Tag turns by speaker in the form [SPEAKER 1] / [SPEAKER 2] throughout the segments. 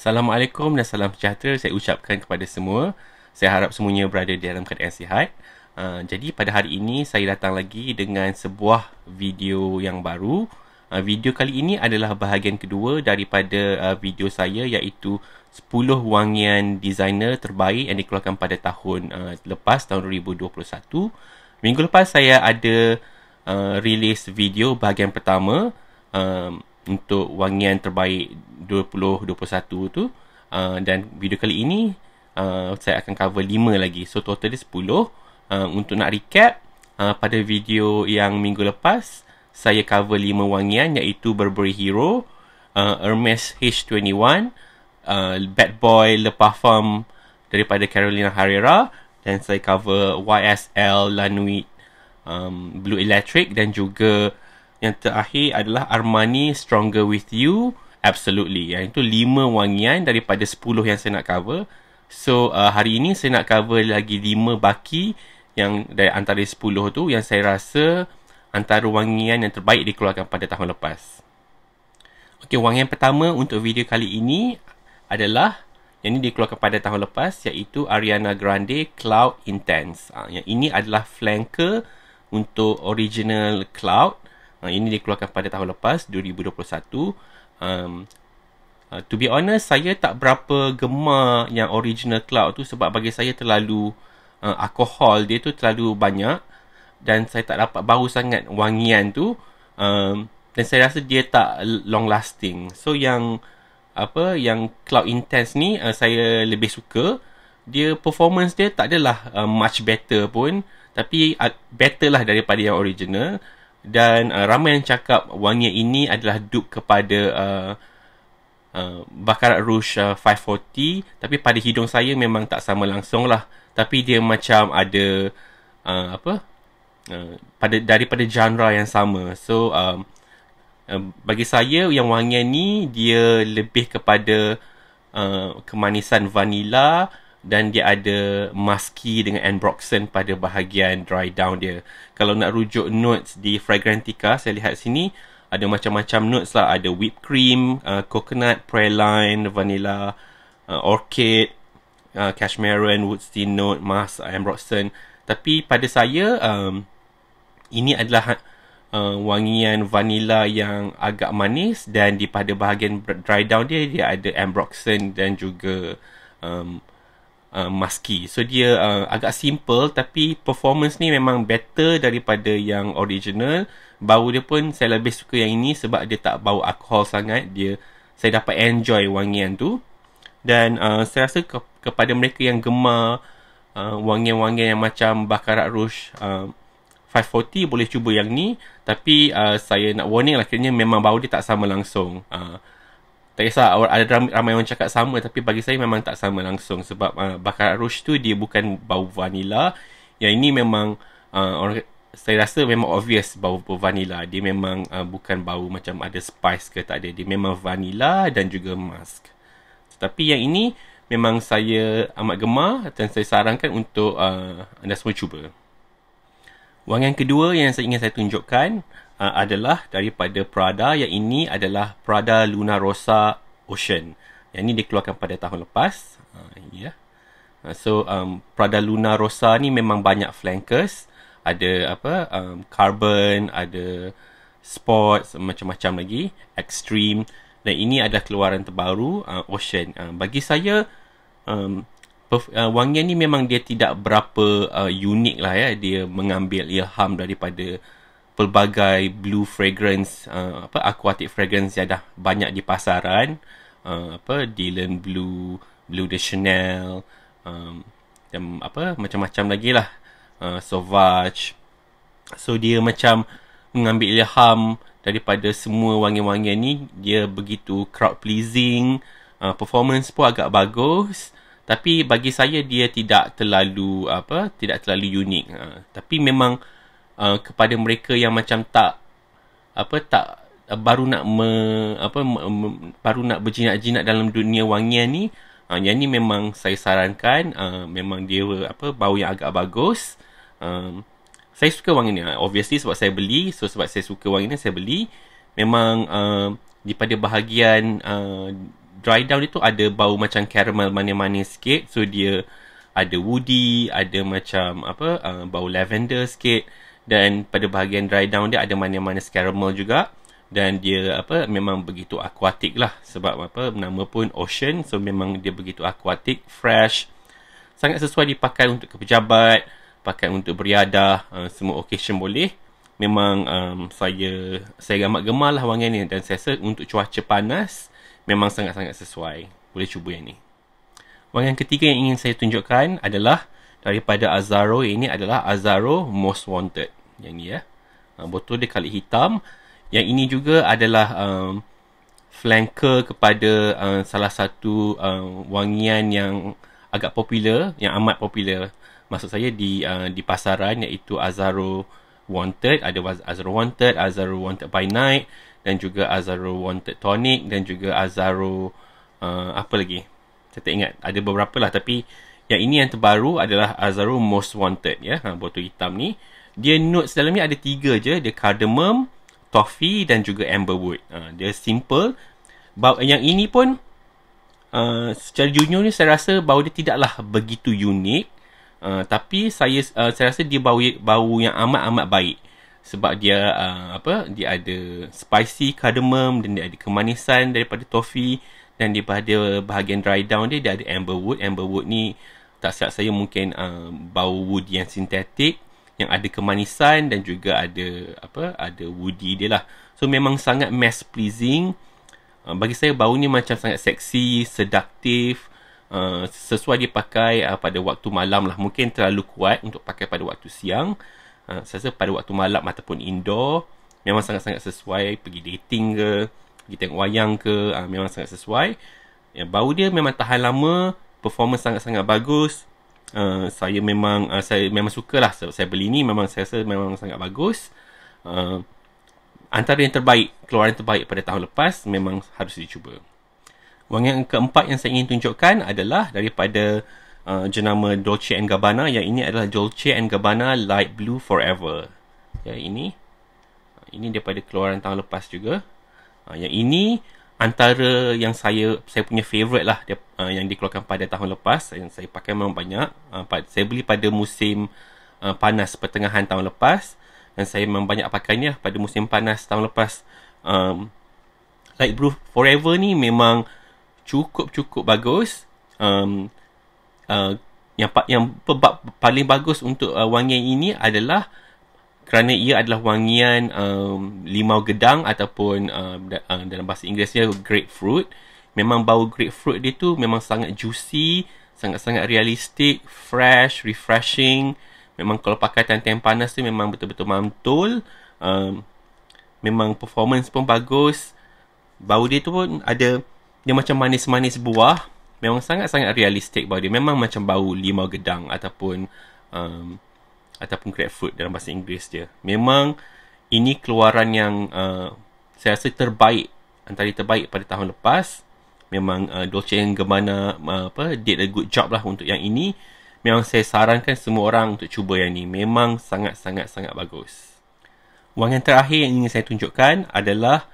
[SPEAKER 1] Assalamualaikum dan salam sejahtera saya ucapkan kepada semua. Saya harap semuanya berada di dalam keadaan sihat. Uh, jadi pada hari ini saya datang lagi dengan sebuah video yang baru. Uh, video kali ini adalah bahagian kedua daripada uh, video saya iaitu 10 wangian designer terbaik yang dikeluarkan pada tahun uh, lepas tahun 2021. Minggu lepas saya ada uh, release video bahagian pertama. Uh, untuk wangian terbaik 2021 tu uh, dan video kali ini uh, saya akan cover 5 lagi so total dia 10 uh, untuk nak recap uh, pada video yang minggu lepas saya cover 5 wangian iaitu Burberry Hero uh, Hermes H21 uh, Bad Boy Le Parfum daripada Carolina Herrera dan saya cover YSL Lanuit um, Blue Electric dan juga yang terakhir adalah Armani Stronger With You. Absolutely. Yang itu lima wangian daripada sepuluh yang saya nak cover. So, uh, hari ini saya nak cover lagi lima baki yang dari antara sepuluh tu yang saya rasa antara wangian yang terbaik dikeluarkan pada tahun lepas. Okey, wangian pertama untuk video kali ini adalah yang ini dikeluarkan pada tahun lepas iaitu Ariana Grande Cloud Intense. Ha, yang ini adalah flanker untuk original Cloud Ha, ini dikeluarkan pada tahun lepas 2021 um, uh, to be honest saya tak berapa gemar yang original cloud tu sebab bagi saya terlalu uh, alkohol dia tu terlalu banyak dan saya tak dapat bau sangat wangian tu um, dan saya rasa dia tak long lasting so yang apa yang cloud intense ni uh, saya lebih suka dia performance dia tak adalah uh, much better pun tapi uh, better lah daripada yang original dan uh, ramai yang cakap wangi ini adalah duk kepada uh, uh, bakar rouge uh, 540 tapi pada hidung saya memang tak sama langsung lah tapi dia macam ada uh, apa uh, pada daripada genre yang sama so um, um, bagi saya yang wangi ni dia lebih kepada uh, kemanisan vanila uh, dan dia ada musky dengan ambroxan pada bahagian dry down dia. Kalau nak rujuk notes di Fragrantica, saya lihat sini ada macam-macam notes lah. Ada whipped cream, uh, coconut, praline, vanilla, uh, orchid, uh, cashmere, woodsy note, musk, ambroxan. Tapi pada saya, um, ini adalah uh, wangian vanilla yang agak manis dan di pada bahagian dry down dia, dia ada ambroxan dan juga... Um, uh, musky. So dia uh, agak simple tapi performance ni memang better daripada yang original. Bau dia pun saya lebih suka yang ini sebab dia tak bau alkohol sangat. Dia saya dapat enjoy wangian tu. Dan uh, saya rasa ke- kepada mereka yang gemar uh, wangian-wangian yang macam Baccarat Rouge uh, 540 boleh cuba yang ni. Tapi uh, saya nak warning lah kerana memang bau dia tak sama langsung. Uh, tak kisah ada ramai, ramai orang cakap sama tapi bagi saya memang tak sama langsung sebab uh, bakar rush tu dia bukan bau vanila yang ini memang uh, orang saya rasa memang obvious bau vanila dia memang uh, bukan bau macam ada spice ke tak ada dia memang vanila dan juga musk tetapi yang ini memang saya amat gemar dan saya sarankan untuk uh, anda semua cuba Wang yang kedua yang saya ingin saya tunjukkan uh, adalah daripada Prada. Yang ini adalah Prada Luna Rosa Ocean. Yang ini dikeluarkan pada tahun lepas. Uh, yeah. uh, so, um, Prada Luna Rosa ni memang banyak flankers. Ada apa, um, carbon, ada sports, macam-macam lagi. Extreme. Dan ini adalah keluaran terbaru, uh, Ocean. Uh, bagi saya, um, perf- uh, wangian ni memang dia tidak berapa uh, unik lah ya dia mengambil ilham daripada pelbagai blue fragrance uh, apa aquatic fragrance yang dah banyak di pasaran uh, apa Dylan Blue, Blue de Chanel um, apa macam-macam lagi lah uh, Sauvage so dia macam mengambil ilham daripada semua wangi-wangian ni dia begitu crowd pleasing uh, performance pun agak bagus uh, tapi bagi saya dia tidak terlalu apa tidak terlalu unik uh, tapi memang uh, kepada mereka yang macam tak apa tak uh, baru nak me, apa me, me, baru nak berjinak-jinak dalam dunia wangian ni uh, yang ni memang saya sarankan uh, memang dia apa bau yang agak bagus uh, saya suka wangi ni obviously sebab saya beli so sebab saya suka wangi ni saya beli memang uh, daripada bahagian uh, dry down dia tu ada bau macam caramel manis-manis sikit. So dia ada woody, ada macam apa uh, bau lavender sikit dan pada bahagian dry down dia ada manis-manis caramel juga dan dia apa memang begitu aquatic lah sebab apa nama pun ocean so memang dia begitu aquatic, fresh. Sangat sesuai dipakai untuk ke pejabat, pakai untuk beriadah, uh, semua occasion boleh. Memang um, saya saya amat gemar lah wangian ni dan saya rasa untuk cuaca panas, uh, memang sangat-sangat sesuai. Boleh cuba yang ni. Wang yang ketiga yang ingin saya tunjukkan adalah daripada Azaro ini adalah Azaro Most Wanted. Yang ni ya. Ah, botol dia kalit hitam. Yang ini juga adalah um, flanker kepada um, salah satu um, wangian yang agak popular, yang amat popular. Maksud saya di uh, di pasaran iaitu Azaro Wanted. Ada Azaro Wanted, Azaro Wanted by Night dan juga Azaro Wanted Tonic dan juga Azaro uh, apa lagi? Saya tak ingat. Ada beberapa lah tapi yang ini yang terbaru adalah Azaro Most Wanted ya. Ha, botol hitam ni. Dia notes dalam ni ada tiga je. Dia cardamom, toffee dan juga amberwood. Ha, dia simple. Bau, yang ini pun uh, secara junior ni saya rasa bau dia tidaklah begitu unik. Uh, tapi saya uh, saya rasa dia bau bau yang amat amat baik sebab dia uh, apa dia ada spicy cardamom dan dia ada kemanisan daripada toffee dan daripada bahagian dry down dia dia ada amber wood amber wood ni tak silap saya mungkin uh, bau wood yang sintetik yang ada kemanisan dan juga ada apa ada woody dia lah so memang sangat mass pleasing uh, bagi saya bau ni macam sangat seksi sedaktif Uh, sesuai dipakai uh, pada waktu malam lah Mungkin terlalu kuat untuk pakai pada waktu siang Ha, saya rasa pada waktu malam ataupun indoor memang sangat-sangat sesuai pergi dating ke, pergi tengok wayang ke, uh, memang sangat sesuai. Yang bau dia memang tahan lama, performance sangat-sangat bagus. Uh, saya memang uh, saya memang sukalah sebab saya beli ni memang saya rasa memang sangat bagus. Uh, antara yang terbaik, keluaran terbaik pada tahun lepas memang harus dicuba. Wang yang keempat yang saya ingin tunjukkan adalah daripada Uh, jenama Dolce and Gabbana yang ini adalah Dolce and Gabbana Light Blue Forever. Ya ini uh, ini daripada keluaran tahun lepas juga. Uh, yang ini antara yang saya saya punya favorite lah dia, uh, yang dikeluarkan pada tahun lepas yang saya pakai memang banyak. Uh, saya beli pada musim uh, panas pertengahan tahun lepas dan saya memang banyak pakainya pada musim panas tahun lepas. Um, Light Blue Forever ni memang cukup-cukup bagus. Um, Uh, yang yang pebab paling bagus untuk uh, wangian ini adalah kerana ia adalah wangian um, limau gedang ataupun uh, uh dalam bahasa Inggerisnya grapefruit. Memang bau grapefruit dia tu memang sangat juicy, sangat-sangat realistik, fresh, refreshing. Memang kalau pakai tangan panas tu memang betul-betul mantul. Um, memang performance pun bagus. Bau dia tu pun ada dia macam manis-manis buah memang sangat-sangat realistik bahawa dia memang macam bau limau gedang ataupun um, ataupun crab food dalam bahasa Inggeris dia. Memang ini keluaran yang uh, saya rasa terbaik antara terbaik pada tahun lepas. Memang uh, Dolce Gabbana uh, apa did a good job lah untuk yang ini. Memang saya sarankan semua orang untuk cuba yang ni. Memang sangat-sangat sangat bagus. Wang yang terakhir yang ingin saya tunjukkan adalah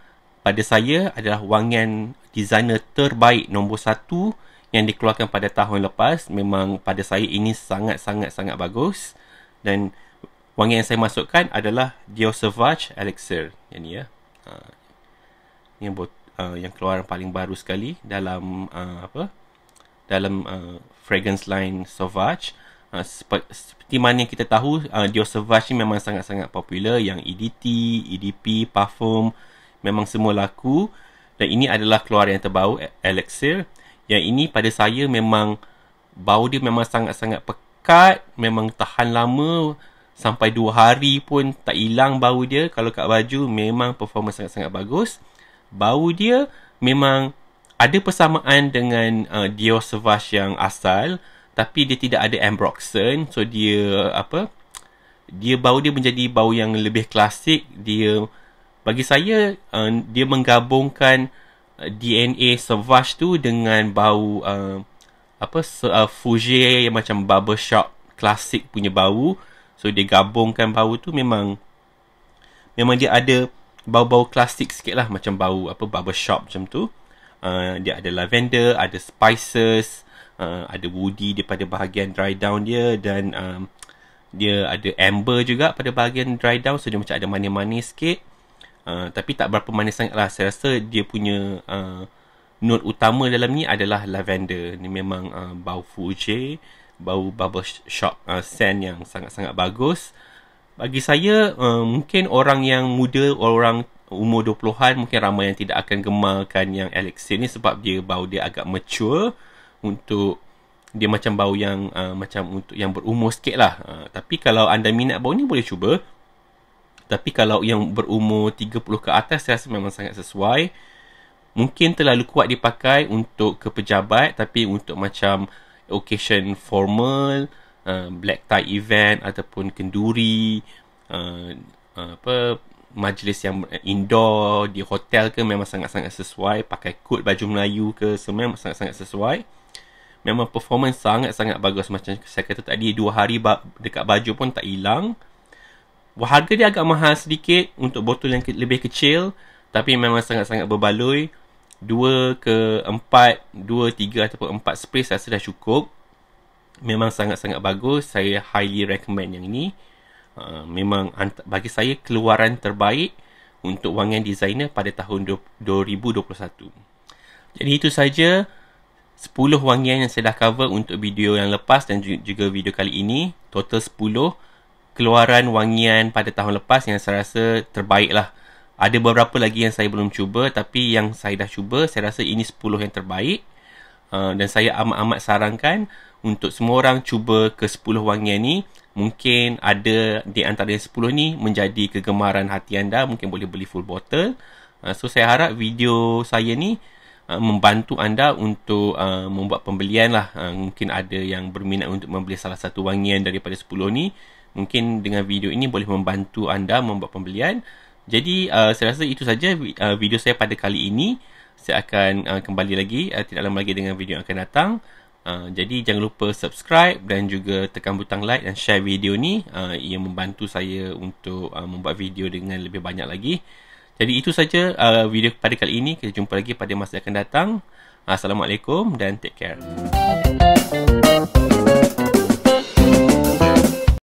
[SPEAKER 1] pada saya adalah wangian designer terbaik nombor satu yang dikeluarkan pada tahun lepas memang pada saya ini sangat-sangat-sangat bagus dan wangi yang saya masukkan adalah Dior Sauvage Elixir yang ni ya. Ha. Yang bot uh, yang keluaran paling baru sekali dalam uh, apa? Dalam uh, fragrance line Sauvage. Uh, seperti, seperti mana kita tahu uh, Dior Sauvage ni memang sangat-sangat popular yang EDT, EDP, Parfum memang semua laku dan ini adalah keluaran yang terbaru Elixir. Yang ini pada saya memang bau dia memang sangat-sangat pekat, memang tahan lama sampai dua hari pun tak hilang bau dia. Kalau kat baju memang performa sangat-sangat bagus. Bau dia memang ada persamaan dengan uh, Dior Sauvage yang asal tapi dia tidak ada ambroxan. So dia apa? Dia bau dia menjadi bau yang lebih klasik. Dia bagi saya uh, dia menggabungkan DNA sauvage tu dengan bau uh, apa uh, Fuji yang macam bubble shop klasik punya bau. So dia gabungkan bau tu memang memang dia ada bau-bau klasik sikit lah macam bau apa bubble shop macam tu. Uh, dia ada lavender, ada spices, uh, ada woody daripada bahagian dry down dia dan um, dia ada amber juga pada bahagian dry down. So dia macam ada manis-manis sikit. Uh, tapi tak berapa manis sangat lah. Saya rasa dia punya uh, note utama dalam ni adalah lavender. Ni memang uh, bau fuji, bau bubble shop uh, scent yang sangat-sangat bagus. Bagi saya, uh, mungkin orang yang muda, orang umur 20-an, mungkin ramai yang tidak akan gemarkan yang elixir ni sebab dia bau dia agak mature untuk dia macam bau yang uh, macam untuk yang berumur sikit lah. Uh, tapi kalau anda minat bau ni boleh cuba. Tapi kalau yang berumur 30 ke atas saya rasa memang sangat sesuai. Mungkin terlalu kuat dipakai untuk ke pejabat tapi untuk macam occasion formal, uh, black tie event ataupun kenduri, uh, uh, apa majlis yang indoor di hotel ke memang sangat-sangat sesuai pakai kot baju Melayu ke semua memang sangat-sangat sesuai memang performance sangat-sangat bagus macam saya kata tadi dua hari dekat baju pun tak hilang harga dia agak mahal sedikit untuk botol yang ke- lebih kecil tapi memang sangat-sangat berbaloi dua ke empat dua tiga ataupun empat space saya rasa dah cukup memang sangat-sangat bagus saya highly recommend yang ini uh, memang bagi saya keluaran terbaik untuk wangian designer pada tahun du- 2021 jadi itu saja 10 wangian yang saya dah cover untuk video yang lepas dan juga video kali ini total 10 keluaran wangian pada tahun lepas yang saya rasa terbaik lah. Ada beberapa lagi yang saya belum cuba tapi yang saya dah cuba saya rasa ini 10 yang terbaik. Uh, dan saya amat-amat sarankan untuk semua orang cuba ke 10 wangian ni. Mungkin ada di antara yang 10 ni menjadi kegemaran hati anda. Mungkin boleh beli full bottle. Uh, so saya harap video saya ni uh, membantu anda untuk uh, membuat pembelian lah. Uh, mungkin ada yang berminat untuk membeli salah satu wangian daripada 10 ni mungkin dengan video ini boleh membantu anda membuat pembelian. Jadi uh, saya rasa itu saja uh, video saya pada kali ini. Saya akan uh, kembali lagi uh, tidak lama lagi dengan video yang akan datang. Uh, jadi jangan lupa subscribe dan juga tekan butang like dan share video ni. Uh, ia membantu saya untuk uh, membuat video dengan lebih banyak lagi. Jadi itu saja uh, video pada kali ini. Kita jumpa lagi pada masa yang akan datang. Assalamualaikum dan take care.